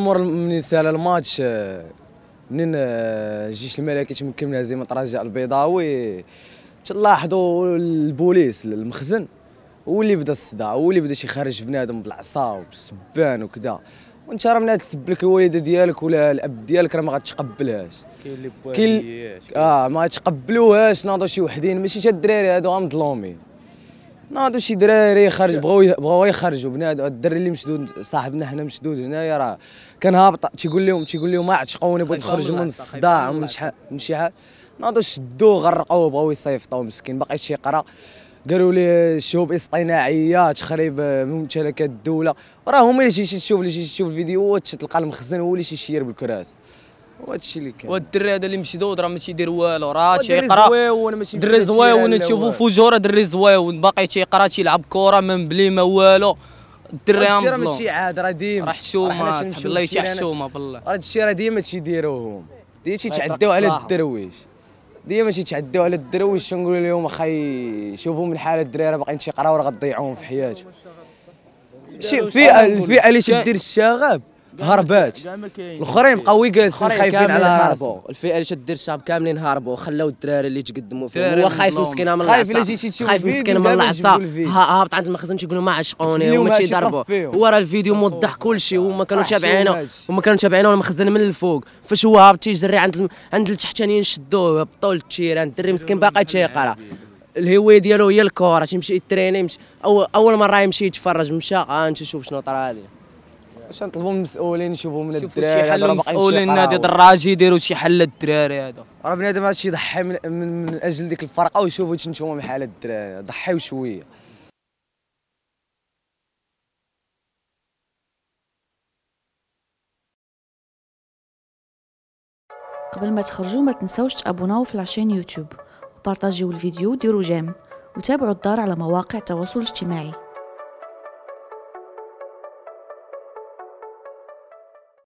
مور من سال الماتش آه، من الجيش آه، الملكي تمكن من هزيمه تراجع البيضاوي تلاحظوا البوليس المخزن هو اللي بدا الصداع هو اللي بدا يخرج بنادم بالعصا وبالسبان وكذا وانت راه منها تسب لك الوالده ديالك ولا الاب ديالك راه ما غاتقبلهاش كاين اللي كاين اه ما تقبلوهاش ناضوا شي وحدين ماشي شي الدراري هادو مظلومين ناضوا شي دراري خرج بغاو بغاو يخرجوا بنادم الدري اللي مشدود صاحبنا حنا مشدود هنايا راه كان هابط تيقول لهم تيقول لهم ما عتشقوني بغيت نخرج من الصداع من شحال من شي حاجه ناضوا شدوه غرقوه بغاو يصيفطوه مسكين باقي شي يقرا قالوا لي شهوب اصطناعيه تخريب آه، ممتلكات الدوله راه هما اللي تيشوف اللي تيشوف الفيديوهات تلقى المخزن هو اللي تيشير بالكراس وهادشي اللي كان والدري هذا اللي مشدود راه ما تيدير والو راه تيقرا دري زواون تشوفوا فجور دري زواون باقي تيقرا تيلعب كره من بلي ما والو الدري راه ماشي عاد راه ديما راه حشومه الله تاع حشومه بالله راه هذا راه ديما تيديروهم ديما تيتعداو على الدرويش ديما تيتعداو على الدرويش تنقول لهم اخي شوفوا من حاله الدراري راه باقيين تيقراو راه غتضيعوهم في حياتهم شي فئه الفئه اللي تدير الشغب هربات الاخرين بقاو جالسين خايفين على هربوا الفئه اللي شدير الشعب كاملين هربوا خلاو الدراري اللي تقدموا فيه هو خايف مسكين من العصا خايف مسكين من العصا هابط عند المخزن تيقولوا ما عشقوني وما تيضربوا هو راه الفيديو موضح كل شيء هما كانوا تابعينه هما كانوا تابعينه المخزن من الفوق فاش هو هابط تيجري عند عند التحتانيين شدوه بطول التيران الدري مسكين باقي تيقرا الهوايه ديالو هي الكره تيمشي يتريني يمشي اول مره يمشي يتفرج مشى غانمشي آه، نشوف شنو طرا ليه اش نطلبوا من المسؤولين يشوفوا من الدراري شي حل المسؤولين نادي الدراجي يديروا شي حل للدراري هذا راه بنادم هادشي يضحي من, من, من اجل ديك الفرقه ويشوفوا تنتوما نتوما بحال الدراري ضحيو شويه قبل ما تخرجوا ما تنساوش تابوناو في لاشين يوتيوب وبارطاجيو الفيديو وديروا جيم وتابعوا الدار على مواقع التواصل الاجتماعي